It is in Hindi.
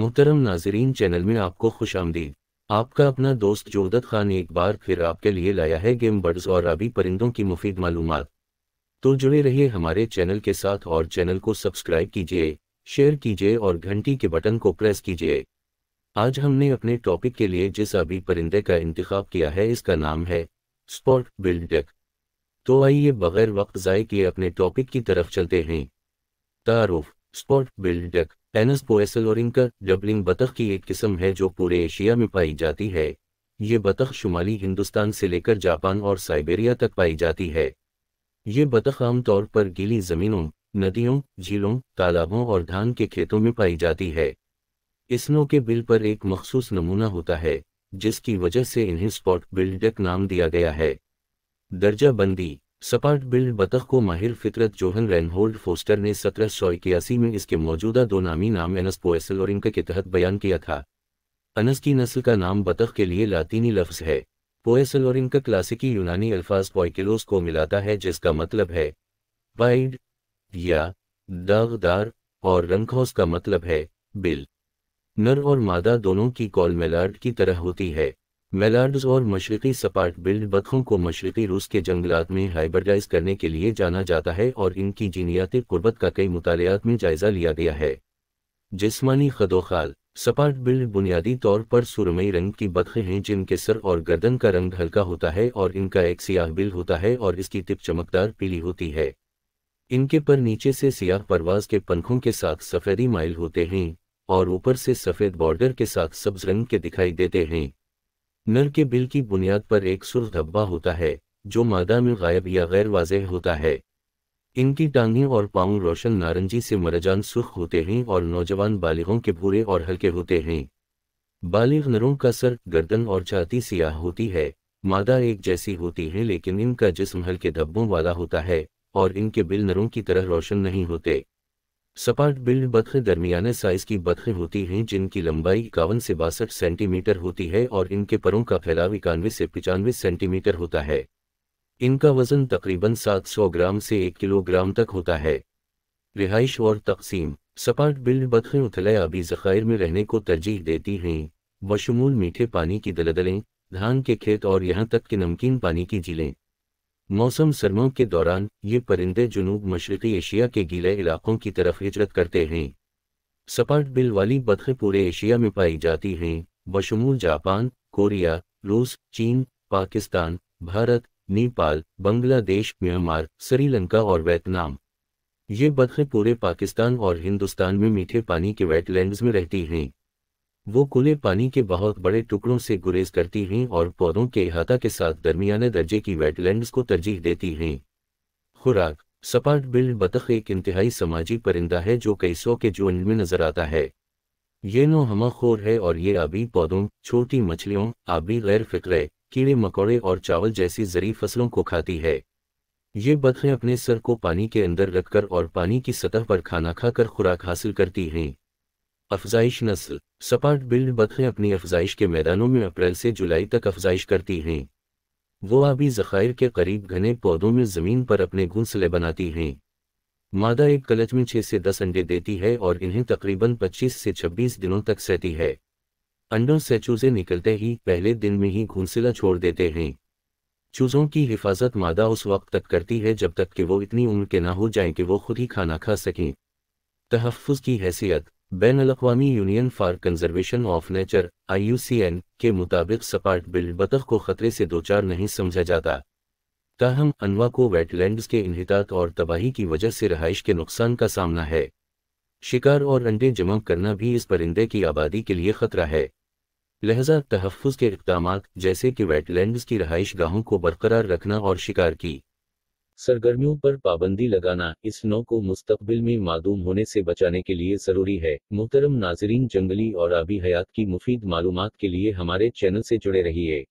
मोहतरम नाजरीन चैनल में आपको खुश आमदीद आपका अपना दोस्त जोदत खान एक बार फिर आपके लिए लाया है गेम बर्ड्स और अभी परिंदों की मुफीद मालूम तो जुड़े रहिए हमारे चैनल के साथ और चैनल को सब्सक्राइब कीजिए शेयर कीजिए और घंटी के बटन को प्रेस कीजिए आज हमने अपने टॉपिक के लिए जिस अभी परिंदे का इंतखब किया है इसका नाम है स्पॉट बिल्डक तो आइए बगैर वक्त जाए किए अपने टॉपिक की तरफ चलते हैं तारुफ स्पॉट बिल्डक एनस इनका डबलिंग बतख की एक किस्म है जो पूरे एशिया में पाई जाती है ये बतख शुमाली हिंदुस्तान से लेकर जापान और साइबेरिया तक पाई जाती है ये बतख आमतौर पर गीली जमीनों नदियों झीलों तालाबों और धान के खेतों में पाई जाती है इसनों के बिल पर एक मखसूस नमूना होता है जिसकी वजह से इन्हें स्पॉट बिल्डक नाम दिया गया है दर्जा बंदी सपाट बिल्ड बतख को माहिर फितरत जोहन रेनहोल्ड फोस्टर ने सत्रह सौ इक्यासी में इसके मौजूदा दो नामी नाम एनस पोएसल और इनके के तहत बयान किया था अनस की नस्ल का नाम बतख के लिए लातीनी लफ्ज़ है पोएसल और इनका क्लासिकी यूनानी अल्फाज पॉइकिलोस को मिलाता है जिसका मतलब है वाइड या दागदार और रंगखौस का मतलब है बिल नर और मादा दोनों की कॉल मेलार्ड की तरह होती है मेलार्डस और मशरक़ी सपाट बिल्ड बतखों को मशरक़ी रूस के जंगलात में हाइब्रिडाइज करने के लिए जाना जाता है और इनकी जीनियाती कुर्बत का कई मुतालियात में जायज़ा लिया गया है जिसमानी खदोखाल सपाट बिल्ड बुनियादी तौर पर सुरमई रंग की बतखें हैं जिनके सर और गर्दन का रंग हल्का होता है और इनका एक सियाह बिल होता है और इसकी तिप चमकदार पीली होती है इनके पर नीचे से सियाह परवाज के पंखों के साथ सफ़ेदी माइल होते हैं और ऊपर से सफ़ेद बॉर्डर के साथ सब्ज रंग के दिखाई देते हैं नर के बिल की बुनियाद पर एक सुर धब्बा होता है जो मादा में गायब या गैर वाजह होता है इनकी टांगें और पाऊँ रोशन नारंगी से मरजान सुर्ख होते हैं और नौजवान बालिगों के भूरे और हल्के होते हैं बालिग नरों का सर गर्दन और छाती सियाह होती है मादा एक जैसी होती है लेकिन इनका जिस्म हल्के धब्बों वाला होता है और इनके बिल नरों की तरह रोशन नहीं होते सपाट बिल्ड बतखें दरमियाने साइज की बतखें होती हैं जिनकी लंबाई इक्यावन से बासठ सेंटीमीटर होती है और इनके परों का फैलाव इक्यानवे से पचानवे सेंटीमीटर होता है इनका वजन तकरीबन 700 ग्राम से 1 किलोग्राम तक होता है रिहाइश और तकसीम सपाट बिल्ड बतखें उथले आबी जखायर में रहने को तरजीह देती हैं बशमूल मीठे पानी की दलदलें धान के खेत और यहाँ तक कि नमकीन पानी की झीलें मौसम सर्मों के दौरान ये परिंदे जुनूब मशरक़ी एशिया के गीले इलाकों की तरफ हिजरत करते हैं सपाट बिल वाली बतखें पूरे एशिया में पाई जाती हैं बशमूल जापान कोरिया रूस चीन पाकिस्तान भारत नेपाल बांग्लादेश म्यांमार श्रीलंका और वियतनाम ये बतखें पूरे पाकिस्तान और हिंदुस्तान में मीठे पानी के वेटलैंड में रहती हैं वो कुले पानी के बहुत बड़े टुकड़ों से गुरेज करती हैं और पौधों के अहाता के साथ दरमियाने दर्जे की वेटलैंड को तरजीह देती हैं खुराक सपाट बिल्ड बतख एक इंतहाई समाजी परिंदा है जो कई सौ के जो में नजर आता है ये नो खोर है और ये आबी पौधों छोटी मछलियों आबी गैर फिक्रे कीड़े मकोड़े और चावल जैसी जरी फसलों को खाती है ये बतखें अपने सर को पानी के अंदर रखकर और पानी की सतह पर खाना खाकर खुराक हासिल करती हैं अफजाइश नस्ल सपाट बिल्ड बतखें अपनी अफजाइश के मैदानों में अप्रैल से जुलाई तक अफजाइश करती हैं वो आबी ज़खायर के करीब घने पौधों में ज़मीन पर अपने घुंसले बनाती हैं मादा एक कलच में छः से दस अंडे देती है और इन्हें तकरीबन पच्चीस से छब्बीस दिनों तक सहती है अंडों से चूजे निकलते ही पहले दिन में ही घुंसला छोड़ देते हैं चूजों की हिफाजत मादा उस वक्त तक करती है जब तक कि वो इतनी उम्र के ना हो जाएं कि वो खुद ही खाना खा सकें तहफ़ की हैसियत बैन अवी union for conservation of nature आई के मुताबिक सपाट बिल बतख को खतरे से दो चार नहीं समझा जाता ताहम अनवा को वेटलैंड्स के इनहतात और तबाही की वजह से रहाइश के नुकसान का सामना है शिकार और अंडे जमा करना भी इस परिंदे की आबादी के लिए खतरा है लहजा तहफ़ के इकदाम जैसे कि वेटलैंड्स की रहाइश गाहों को बरकरार रखना और शिकार की सरगर्मियों पर पाबंदी लगाना इस नौ को मुस्तबिल में मादूम होने से बचाने के लिए जरूरी है मोहतरम नाजरीन जंगली और आबी हयात की मुफीद मालूम के लिए हमारे चैनल से जुड़े रहिए